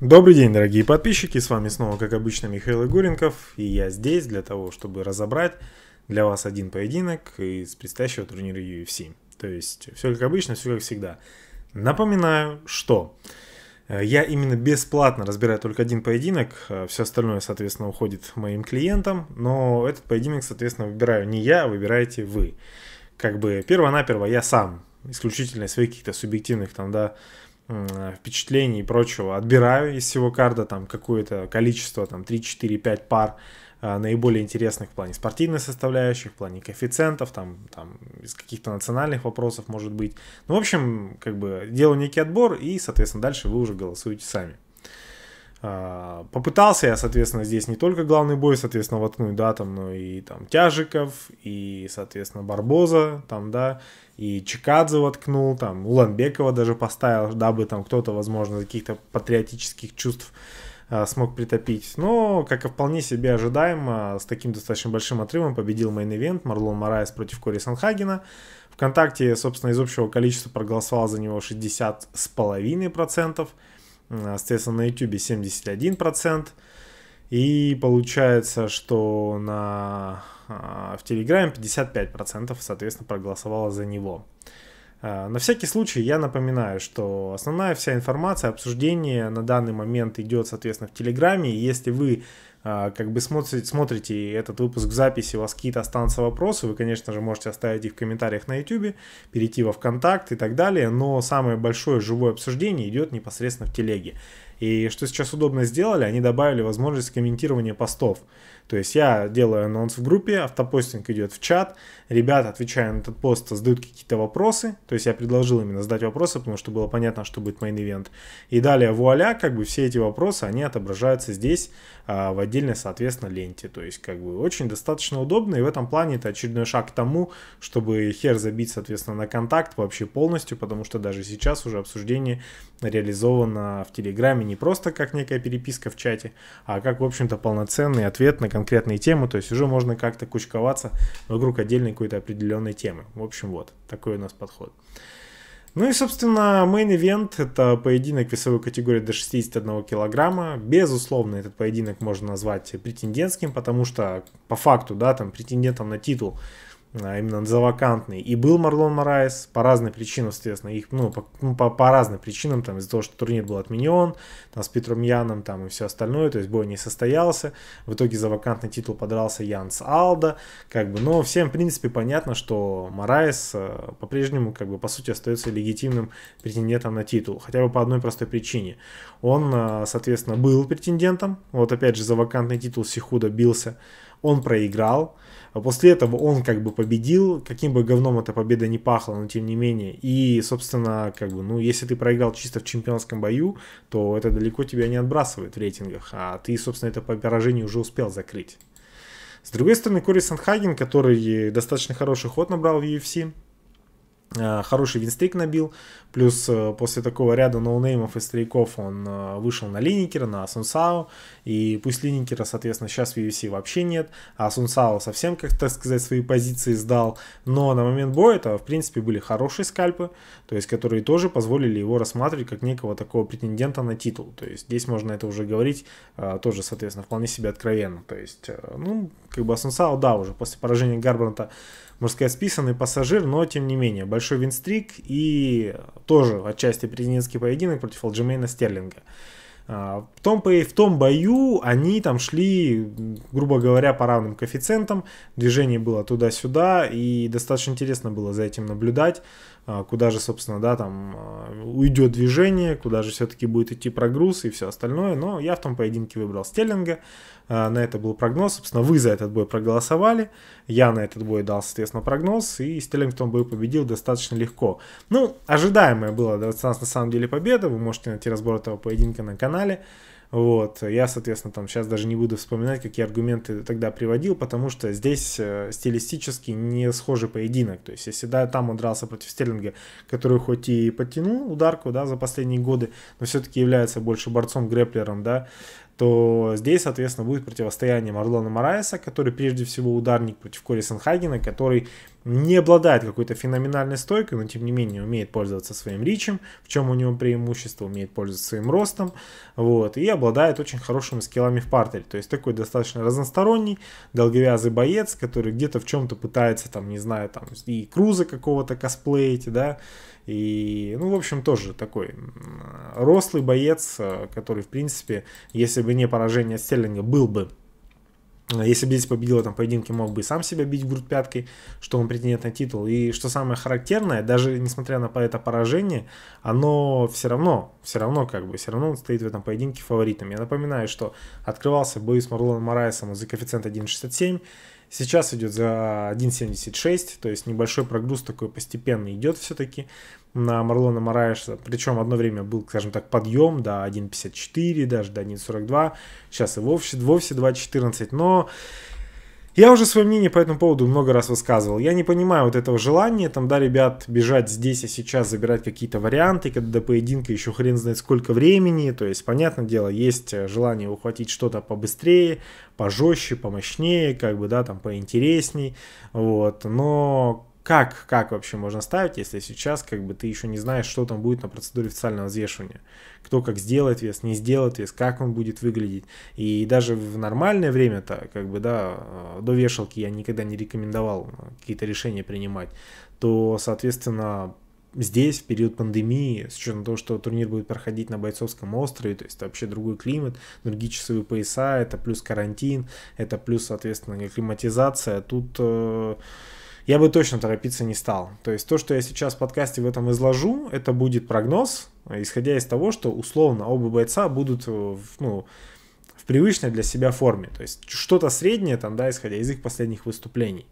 Добрый день, дорогие подписчики, с вами снова, как обычно, Михаил Игоренков, и я здесь для того, чтобы разобрать для вас один поединок из предстоящего турнира UFC. То есть, все как обычно, все как всегда. Напоминаю, что э, я именно бесплатно разбираю только один поединок, э, все остальное, соответственно, уходит моим клиентам, но этот поединок, соответственно, выбираю не я, а выбираете вы. Как бы перво я сам, исключительно из своих каких-то субъективных там, да, впечатлений и прочего отбираю из всего карда там какое-то количество, там 3, 4, 5 пар а, наиболее интересных в плане спортивной составляющих в плане коэффициентов, там, там из каких-то национальных вопросов может быть. Ну, в общем, как бы делаю некий отбор и, соответственно, дальше вы уже голосуете сами. А, попытался я, соответственно, здесь не только главный бой, соответственно, воткнуть, да, там, но и там Тяжиков, и, соответственно, Барбоза, там, да, и Чикадзе воткнул, там, Уланбекова даже поставил, дабы там кто-то, возможно, каких-то патриотических чувств а, смог притопить. Но, как и вполне себе ожидаемо, с таким достаточно большим отрывом победил мейн-эвент Марлон Морайс против Кори Санхагена. ВКонтакте, собственно, из общего количества проголосовало за него 60,5%. Соответственно, на YouTube 71%. И получается, что на, а, в Телеграме 55% соответственно проголосовало за него. А, на всякий случай я напоминаю, что основная вся информация, обсуждение на данный момент идет, соответственно, в Телеграме. Если вы а, как бы смотрите, смотрите этот выпуск в записи, у вас какие-то останутся вопросы, вы, конечно же, можете оставить их в комментариях на YouTube, перейти во ВКонтакт и так далее, но самое большое живое обсуждение идет непосредственно в телеге. И что сейчас удобно сделали, они добавили возможность комментирования постов. То есть я делаю анонс в группе, автопостинг идет в чат, ребята, отвечают на этот пост, задают какие-то вопросы. То есть я предложил именно задать вопросы, потому что было понятно, что будет мейн-ивент. И далее вуаля, как бы все эти вопросы, они отображаются здесь а, в отдельной, соответственно, ленте. То есть как бы очень достаточно удобно, и в этом плане это очередной шаг к тому, чтобы хер забить, соответственно, на контакт вообще полностью, потому что даже сейчас уже обсуждение реализовано в Телеграме не просто как некая переписка в чате, а как, в общем-то, полноценный ответ на контакт конкретные темы, то есть уже можно как-то кучковаться вокруг отдельной какой-то определенной темы. В общем, вот, такой у нас подход. Ну и, собственно, мейн-ивент – это поединок весовой категории до 61 килограмма. Безусловно, этот поединок можно назвать претендентским, потому что по факту, да, там претендентом на титул – а, именно за вакантный. И был Марлон Морайс по разным причинам, соответственно, их, ну, по, ну, по, по разным причинам, там, из-за того, что турнир был отменен, там, с Питером Яном, там, и все остальное, то есть бой не состоялся. В итоге за вакантный титул подрался Янс Алда, как бы, но всем, в принципе, понятно, что Морайс э, по-прежнему, как бы, по сути, остается легитимным претендентом на титул, хотя бы по одной простой причине. Он, э, соответственно, был претендентом, вот, опять же, за вакантный титул Сихуда бился, он проиграл. После этого он как бы победил, каким бы говном эта победа не пахла, но тем не менее. И, собственно, как бы, ну, если ты проиграл чисто в чемпионском бою, то это далеко тебя не отбрасывает в рейтингах, а ты, собственно, это поражение уже успел закрыть. С другой стороны, Кори Санхаген, который достаточно хороший ход набрал в UFC, Э, хороший винстрик набил, плюс э, после такого ряда ноунеймов и стрейков он э, вышел на Линникера, на Асунсао, и пусть Линникера, соответственно, сейчас в UFC вообще нет, а Асунсао совсем, как так сказать, свои позиции сдал, но на момент боя это, в принципе, были хорошие скальпы, то есть которые тоже позволили его рассматривать как некого такого претендента на титул, то есть здесь можно это уже говорить тоже, соответственно, вполне себе откровенно, то есть, ну, как бы Асунсао, да, уже после поражения Гарбранта можно сказать, списанный пассажир, но тем не менее. Большой винстрик и тоже отчасти президентский поединок против Алджимейна Стерлинга. А, в том, в том бою они там шли, грубо говоря, по равным коэффициентам. Движение было туда-сюда, и достаточно интересно было за этим наблюдать. А, куда же, собственно, да, там а, уйдет движение, куда же все-таки будет идти прогруз и все остальное. Но я в том поединке выбрал Стеллинга, а, на это был прогноз, собственно, вы за этот бой проголосовали, я на этот бой дал, соответственно, прогноз, и Стеллинг в том бою победил достаточно легко. Ну, ожидаемая была, да, на самом деле победа, вы можете найти разбор этого поединка на канале, вот. Я, соответственно, там сейчас даже не буду вспоминать, какие аргументы тогда приводил, потому что здесь э, стилистически не схожи поединок. То есть, если да, там он дрался против Стерлинга, который хоть и подтянул ударку, да, за последние годы, но все-таки является больше борцом-грэплером, да, то здесь, соответственно, будет противостояние Марлона Морайса, который прежде всего ударник против Кори Санхагена, который не обладает какой-то феноменальной стойкой, но тем не менее умеет пользоваться своим ричем, в чем у него преимущество, умеет пользоваться своим ростом, вот, и обладает очень хорошими скиллами в партере, то есть такой достаточно разносторонний, долговязый боец, который где-то в чем-то пытается, там, не знаю, там, и Круза какого-то косплеить, да, и, ну, в общем, тоже такой рослый боец, э, который, в принципе, если бы не поражение от Стерлинга, был бы э, если бы здесь победил в этом поединке, мог бы и сам себя бить в грудь пяткой, что он претендент на титул. И что самое характерное, даже несмотря на это поражение, оно все равно все равно как бы, все равно он стоит в этом поединке фаворитом. Я напоминаю, что открывался бой с Марлоном Морайсом за коэффициент 1.67, сейчас идет за 1.76, то есть небольшой прогруз такой постепенно идет все-таки на Марлона Морайса, причем одно время был, скажем так, подъем до 1.54, даже до 1.42, сейчас и вовсе, вовсе 2.14, но я уже свое мнение по этому поводу много раз высказывал. Я не понимаю вот этого желания, там, да, ребят, бежать здесь и сейчас, забирать какие-то варианты, когда до поединка еще хрен знает сколько времени. То есть, понятное дело, есть э, желание ухватить что-то побыстрее, пожестче, помощнее, как бы, да, там, поинтересней. Вот, но как, как вообще можно ставить, если сейчас как бы ты еще не знаешь, что там будет на процедуре официального взвешивания. Кто как сделает вес, не сделает вес, как он будет выглядеть. И даже в нормальное время-то, как бы, да, э, до вешалки я никогда не рекомендовал э, какие-то решения принимать, то, соответственно, здесь, в период пандемии, с учетом того, что турнир будет проходить на Бойцовском острове, то есть это вообще другой климат, другие часовые пояса, это плюс карантин, это плюс, соответственно, климатизация тут... Э, я бы точно торопиться не стал. То есть то, что я сейчас в подкасте в этом изложу, это будет прогноз, исходя из того, что условно оба бойца будут ну, в привычной для себя форме. То есть что-то среднее, там, да, исходя из их последних выступлений.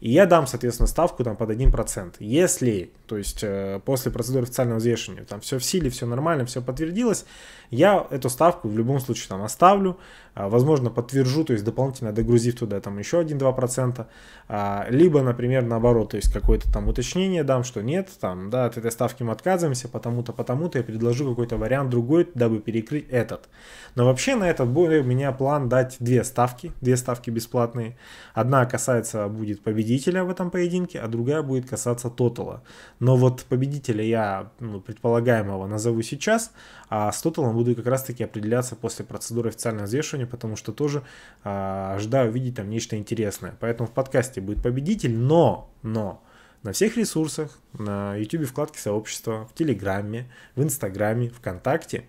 И я дам, соответственно, ставку там под 1%. Если, то есть э, после процедуры официального взвешивания, там все в силе, все нормально, все подтвердилось, я эту ставку в любом случае там оставлю, а, возможно, подтвержу, то есть дополнительно догрузив туда там еще 1-2%, а, либо, например, наоборот, то есть какое-то там уточнение дам, что нет, там, да, от этой ставки мы отказываемся, потому-то, потому-то, я предложу какой-то вариант другой, дабы перекрыть этот. Но вообще на этот бой у меня план дать две ставки, две ставки бесплатные. Одна касается будет победителя в этом поединке, а другая будет касаться тотала. Но вот победителя я, ну, предполагаемого, назову сейчас, а с тоталом буду как раз-таки определяться после процедуры официального взвешивания, потому что тоже а, ожидаю увидеть там нечто интересное. Поэтому в подкасте будет победитель, но, но на всех ресурсах, на YouTube вкладке сообщества, в Телеграме, в Инстаграме, ВКонтакте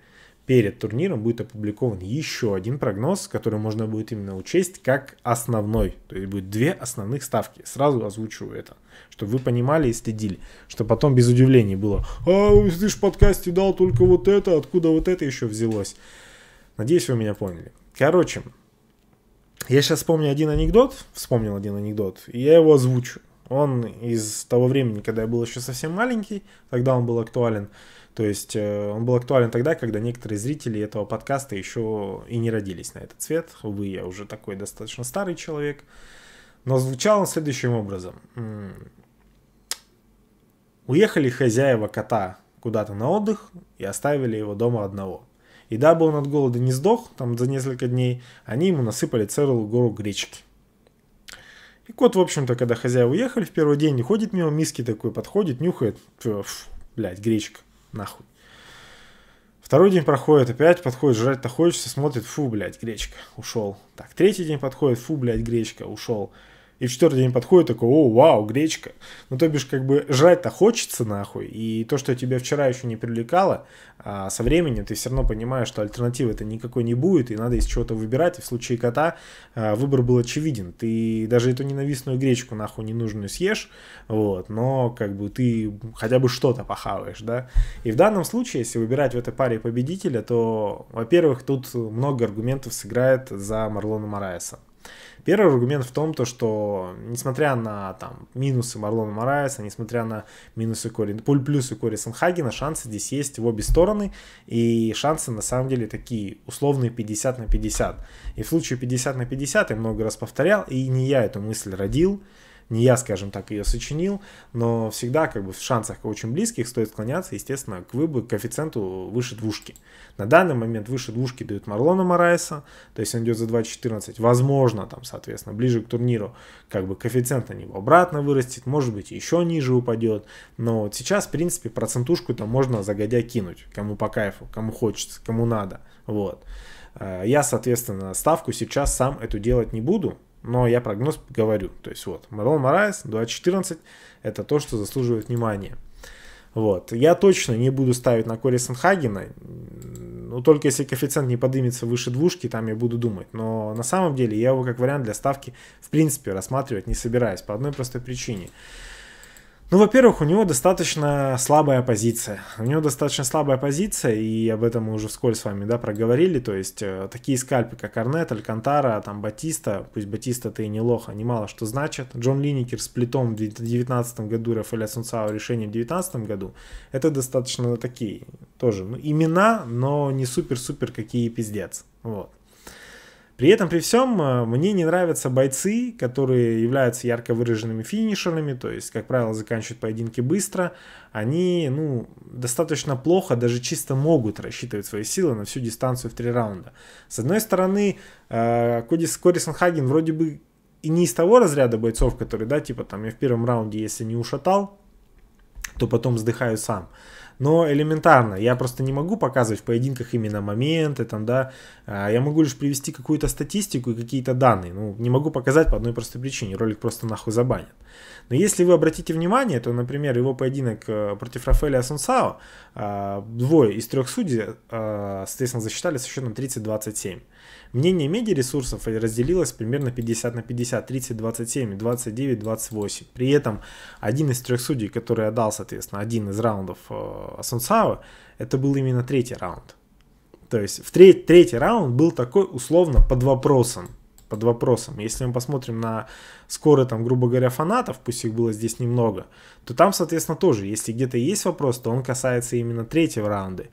перед турниром будет опубликован еще один прогноз, который можно будет именно учесть как основной. То есть будет две основных ставки. Сразу озвучиваю это, чтобы вы понимали и следили, что потом без удивления было. А, ты ж в подкасте дал только вот это, откуда вот это еще взялось. Надеюсь, вы меня поняли. Короче, я сейчас вспомню один анекдот, вспомнил один анекдот, и я его озвучу. Он из того времени, когда я был еще совсем маленький, тогда он был актуален. То есть э, он был актуален тогда, когда некоторые зрители этого подкаста еще и не родились на этот цвет. Увы, я уже такой достаточно старый человек. Но звучал он следующим образом. Уехали хозяева кота куда-то на отдых и оставили его дома одного. И дабы он от голода не сдох, там за несколько дней, они ему насыпали целую гору гречки. И кот, в общем-то, когда хозяева уехали в первый день, не ходит мимо миски такой, подходит, нюхает, блять, гречка, нахуй. Второй день проходит, опять подходит, жрать-то хочется, смотрит, фу, блядь, гречка, ушел. Так, третий день подходит, фу, блядь, гречка, ушел. И в четвертый день подходит такой, о, вау, гречка. Ну, то бишь, как бы жрать-то хочется нахуй. И то, что тебя вчера еще не привлекало, а со временем ты все равно понимаешь, что альтернативы это никакой не будет, и надо из чего-то выбирать. И в случае кота а, выбор был очевиден. Ты даже эту ненавистную гречку нахуй ненужную съешь, вот, но как бы ты хотя бы что-то похаваешь, да. И в данном случае, если выбирать в этой паре победителя, то, во-первых, тут много аргументов сыграет за Марлона Морайса. Первый аргумент в том, то, что несмотря на там, минусы Марлона Морайса, несмотря на минусы Кори, пуль плюсы Кори Санхагена, шансы здесь есть в обе стороны, и шансы на самом деле такие условные 50 на 50. И в случае 50 на 50 я много раз повторял, и не я эту мысль родил, не я, скажем так, ее сочинил, но всегда как бы в шансах очень близких стоит склоняться, естественно, к выбору, к коэффициенту выше двушки. На данный момент выше двушки дают Марлона Морайса, то есть он идет за 2.14. Возможно, там, соответственно, ближе к турниру как бы коэффициент на него обратно вырастет, может быть, еще ниже упадет. Но вот сейчас, в принципе, процентушку там можно загодя кинуть, кому по кайфу, кому хочется, кому надо. Вот. Э, я, соответственно, ставку сейчас сам эту делать не буду, но я прогноз говорю. То есть вот, Марлон Морайс 2.14 это то, что заслуживает внимания. Вот. Я точно не буду ставить на Кори Санхагена, ну, только если коэффициент не поднимется выше двушки, там я буду думать. Но на самом деле я его как вариант для ставки в принципе рассматривать не собираюсь по одной простой причине. Ну, во-первых, у него достаточно слабая позиция. У него достаточно слабая позиция, и об этом мы уже вскользь с вами, да, проговорили. То есть, э, такие скальпы, как Арнет, Алькантара, там, Батиста, пусть Батиста ты и не лох, они мало что значат. Джон Линникер с плитом в 2019 году, Рафаэль Асунсао решением в 2019 году. Это достаточно такие тоже ну, имена, но не супер-супер какие пиздец. Вот. При этом, при всем, э, мне не нравятся бойцы, которые являются ярко выраженными финишерами, то есть, как правило, заканчивают поединки быстро. Они, ну, достаточно плохо, даже чисто могут рассчитывать свои силы на всю дистанцию в три раунда. С одной стороны, э, Коди Корисон Хаген вроде бы и не из того разряда бойцов, которые, да, типа там я в первом раунде, если не ушатал, то потом вздыхаю сам. Но элементарно, я просто не могу показывать в поединках именно моменты, там, да, а, я могу лишь привести какую-то статистику и какие-то данные, ну, не могу показать по одной простой причине, ролик просто нахуй забанят. Но если вы обратите внимание, то, например, его поединок э, против Рафаэля Асунсао, а, двое из трех судей, а, соответственно, засчитали со счетом 30-27. Мнение медиа-ресурсов разделилось примерно 50 на 50, 30, 27 и 29, 28. При этом один из трех судей, который отдал, соответственно, один из раундов э, Асунсао, это был именно третий раунд. То есть в треть, третий раунд был такой условно под вопросом под вопросом. Если мы посмотрим на скоры, там, грубо говоря, фанатов, пусть их было здесь немного, то там, соответственно, тоже, если где-то есть вопрос, то он касается именно третьего раунда.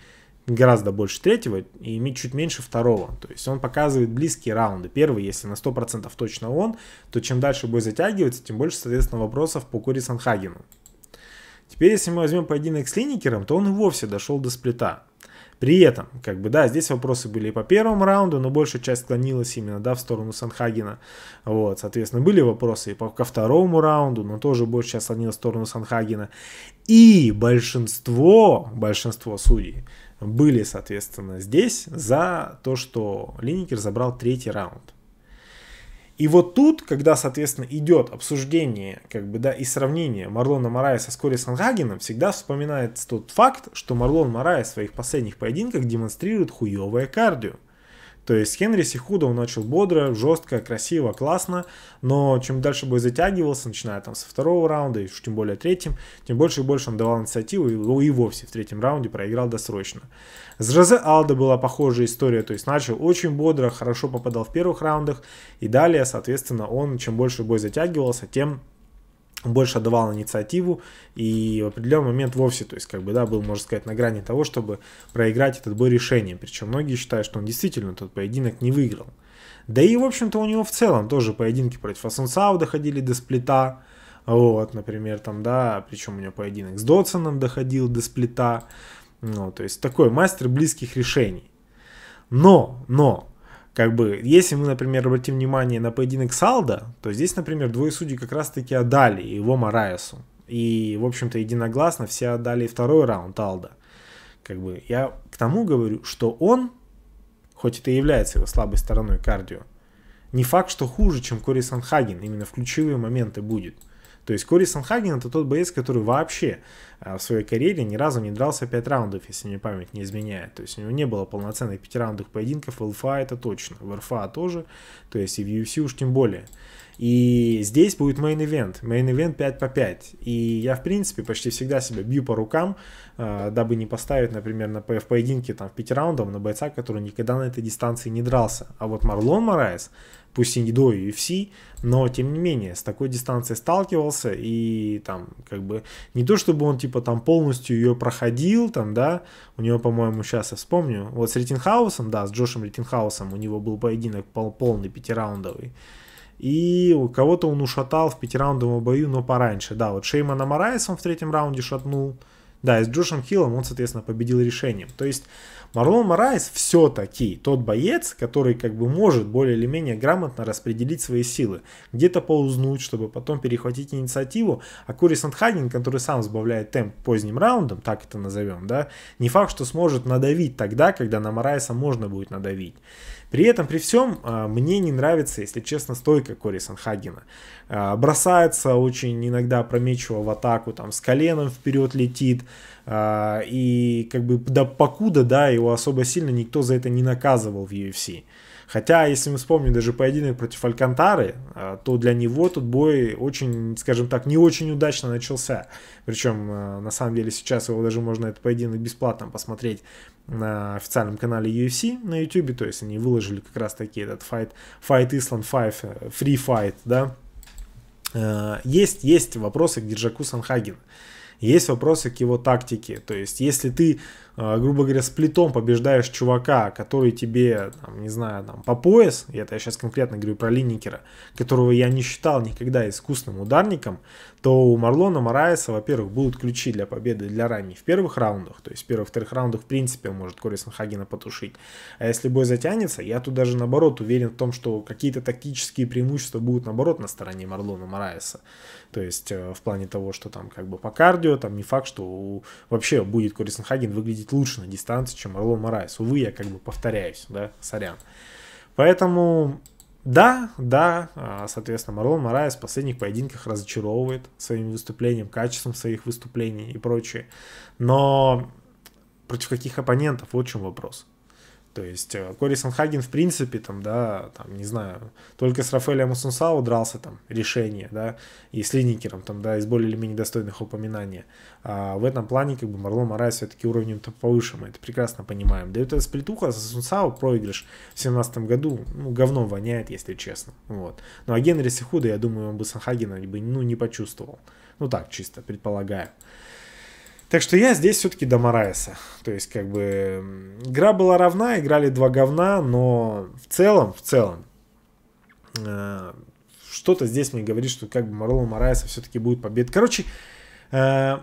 Гораздо больше третьего и чуть меньше второго. То есть он показывает близкие раунды. Первый, если на 100% точно он, то чем дальше бой затягивается, тем больше, соответственно, вопросов по кури Санхагену. Теперь, если мы возьмем поединок с Линникером, то он и вовсе дошел до сплита. При этом, как бы, да, здесь вопросы были и по первому раунду, но большая часть склонилась именно, да, в сторону Санхагина. Вот, соответственно, были вопросы и по, ко второму раунду, но тоже большая часть склонилась в сторону Санхагина. И большинство, большинство судей были, соответственно, здесь за то, что Линникер забрал третий раунд. И вот тут, когда, соответственно, идет обсуждение, как бы, да, и сравнение Марлона Марая со Кори Сангагеном, всегда вспоминается тот факт, что Марлон Марая в своих последних поединках демонстрирует хуевое кардио. То есть Хенри Сихуда, он начал бодро, жестко, красиво, классно, но чем дальше бой затягивался, начиная там со второго раунда, и уж тем более третьим, тем больше и больше он давал инициативу, и, ну, и вовсе в третьем раунде проиграл досрочно. С Розе Алда была похожая история, то есть начал очень бодро, хорошо попадал в первых раундах, и далее, соответственно, он чем больше бой затягивался, тем больше отдавал инициативу и в определенный момент вовсе, то есть как бы, да, был, можно сказать, на грани того, чтобы проиграть этот бой решением. Причем многие считают, что он действительно тот поединок не выиграл. Да и, в общем-то, у него в целом тоже поединки против Асон доходили до сплита, вот, например, там, да, причем у него поединок с Дотсоном доходил до сплита, ну, то есть такой мастер близких решений. Но, но, как бы, если мы, например, обратим внимание на поединок Салда, то здесь, например, двое судей как раз-таки отдали его Мараесу. И, в общем-то, единогласно все отдали второй раунд Алда. Как бы, я к тому говорю, что он, хоть это и является его слабой стороной кардио, не факт, что хуже, чем Кори Санхаген именно в ключевые моменты будет. То есть Кори Санхаген это тот боец, который вообще а, в своей карьере ни разу не дрался 5 раундов, если мне память не изменяет. То есть у него не было полноценных 5 раундов поединков, в ЛФА это точно, в РФА тоже, то есть и в UFC уж тем более. И здесь будет мейн-ивент, мейн-ивент 5 по 5. И я, в принципе, почти всегда себя бью по рукам, а, дабы не поставить, например, на, в поединке там, в 5 раундов на бойца, который никогда на этой дистанции не дрался. А вот Марлон Морайс, пусть и не до UFC, но тем не менее с такой дистанцией сталкивался и там как бы не то чтобы он типа там полностью ее проходил, там да, у него, по-моему, сейчас я вспомню, вот с Риттенхаусом, да, с Джошем Риттенхаусом у него был поединок пол полный пятираундовый, и у кого-то он ушатал в пятираундовом бою, но пораньше. Да, вот Шеймана Морайс он в третьем раунде шатнул. Да, и с Джошем Хиллом он, соответственно, победил решением. То есть Марлон Морайс все-таки тот боец, который как бы может более или менее грамотно распределить свои силы. Где-то поузнуть, чтобы потом перехватить инициативу. А Кури Сандхаген, который сам сбавляет темп поздним раундом, так это назовем, да, не факт, что сможет надавить тогда, когда на Морайса можно будет надавить. При этом, при всем, а, мне не нравится, если честно, стойка Кори Санхагена. А, бросается очень иногда промечиво в атаку, там с коленом вперед летит, а, и как бы до покуда, да, его особо сильно никто за это не наказывал в UFC. Хотя, если мы вспомним даже поединок против Алькантары, а, то для него тут бой очень, скажем так, не очень удачно начался. Причем, а, на самом деле, сейчас его даже можно этот поединок бесплатно посмотреть на официальном канале UFC на YouTube. То есть они выложили как раз таки этот Fight, fight Island 5, Free Fight, да. Есть, есть вопросы к Держаку Санхагину есть вопросы к его тактике. То есть, если ты, а, грубо говоря, с плитом побеждаешь чувака, который тебе, там, не знаю, там, по пояс, и это я сейчас конкретно говорю про Линникера, которого я не считал никогда искусным ударником, то у Марлона Морайса, во-первых, будут ключи для победы для ранней, в первых раундах, то есть в первых-вторых раундах, в принципе, он может Корисон Хагена потушить. А если бой затянется, я тут даже наоборот уверен в том, что какие-то тактические преимущества будут наоборот на стороне Марлона Морайса. То есть э, в плане того, что там как бы по кардио, там не факт, что вообще будет Кори Санхаген выглядеть лучше на дистанции, чем Орло Морайс. Увы, я как бы повторяюсь, да, сорян. Поэтому да, да, а, соответственно, Марлон Морайс в последних поединках разочаровывает своим выступлением, качеством своих выступлений и прочее. Но против каких оппонентов, вот в чем вопрос. То есть э, Кори Санхаген, в принципе, там, да, там, не знаю, только с Рафаэлем Асунсао дрался там решение, да, и с Линникером, там, да, из более или менее достойных упоминаний А в этом плане, как бы, Марло Морай все-таки уровнем то повыше, мы это прекрасно понимаем. Да это сплитуха с Асунсао проигрыш в семнадцатом году, ну, говном воняет, если честно, вот. Ну, а Генри Сихуда, я думаю, он бы Санхагена бы, ну, не почувствовал. Ну, так, чисто, предполагаю. Так что я здесь все-таки до Морайса. То есть, как бы, игра была равна, играли два говна, но в целом, в целом, э, что-то здесь мне говорит, что как бы Марло Морайса все-таки будет победа. Короче, э,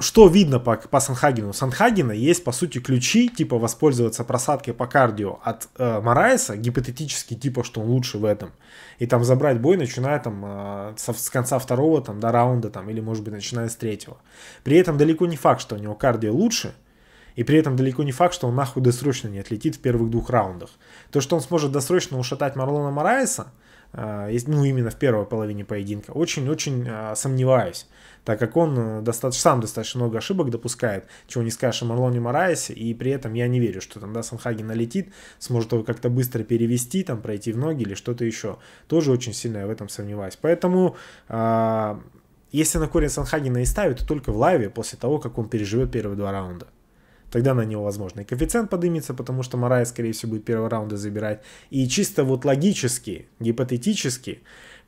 что видно по, по Санхагину? У Санхагина есть, по сути, ключи, типа воспользоваться просадкой по кардио от э, Морайса, гипотетически, типа, что он лучше в этом. И там забрать бой, начиная там э, со, с конца второго там, до раунда, там, или, может быть, начиная с третьего. При этом далеко не факт, что у него кардио лучше, и при этом далеко не факт, что он нахуй досрочно не отлетит в первых двух раундах. То, что он сможет досрочно ушатать Марлона Марайса. А, ну именно в первой половине поединка, очень-очень а, сомневаюсь, так как он э, достаточно, сам достаточно много ошибок допускает, чего не скажешь о Марлоне Морайсе, и при этом я не верю, что там да, Санхаги налетит, сможет его как-то быстро перевести, там пройти в ноги или что-то еще. Тоже очень сильно я в этом сомневаюсь. Поэтому а, если на корень Санхагина и ставит, то только в лайве после того, как он переживет первые два раунда тогда на него возможно и коэффициент поднимется, потому что Марай, скорее всего, будет первого раунда забирать. И чисто вот логически, гипотетически,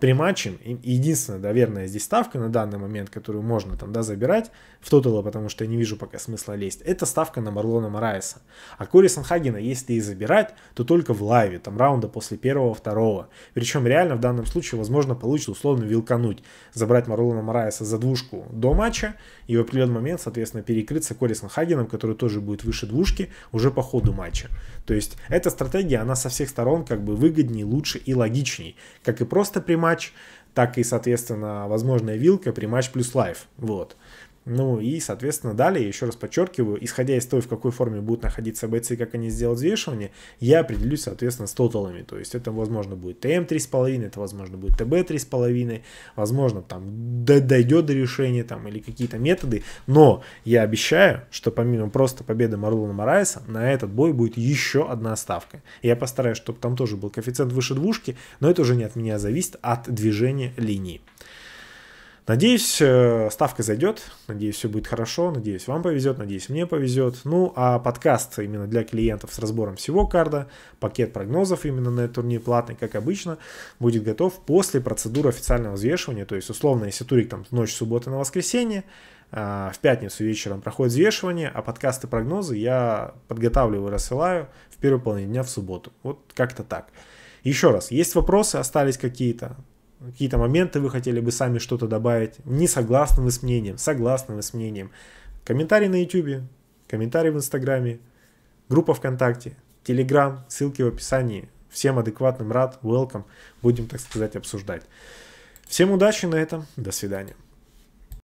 при матче, единственная, да, здесь ставка на данный момент, которую можно там, да, забирать в тотала, потому что я не вижу пока смысла лезть, это ставка на Марлона Морайса. А Кори Санхагена, если и забирать, то только в лайве, там раунда после первого, второго. Причем реально в данном случае, возможно, получится условно вилкануть, забрать Марлона Морайса за двушку до матча и в определенный момент, соответственно, перекрыться Кори Санхагеном, который тоже будет выше двушки уже по ходу матча. То есть эта стратегия, она со всех сторон как бы выгоднее, лучше и логичней, Как и просто прямая матч, так и, соответственно, возможная вилка при матч плюс лайф. Вот. Ну и, соответственно, далее, еще раз подчеркиваю, исходя из того, в какой форме будут находиться бойцы, как они сделают взвешивание, я определюсь, соответственно, с тоталами. То есть это, возможно, будет ТМ-3,5, это, возможно, будет ТБ-3,5, возможно, там дойдет до решения там, или какие-то методы. Но я обещаю, что помимо просто победы Марлона Морайса, на этот бой будет еще одна ставка. Я постараюсь, чтобы там тоже был коэффициент выше двушки, но это уже не от меня зависит, а от движения линии. Надеюсь, э, ставка зайдет, надеюсь, все будет хорошо, надеюсь, вам повезет, надеюсь, мне повезет. Ну, а подкаст именно для клиентов с разбором всего карда, пакет прогнозов именно на этот турнир платный, как обычно, будет готов после процедуры официального взвешивания. То есть, условно, если турик там ночь субботы на воскресенье, э, в пятницу вечером проходит взвешивание, а подкасты прогнозы я подготавливаю и рассылаю в первой половине дня в субботу. Вот как-то так. Еще раз, есть вопросы, остались какие-то, какие-то моменты вы хотели бы сами что-то добавить, не согласны вы с мнением, согласны вы с мнением. комментарии на YouTube, комментарии в Инстаграме, группа ВКонтакте, Телеграм, ссылки в описании. Всем адекватным рад, welcome, будем, так сказать, обсуждать. Всем удачи на этом, до свидания.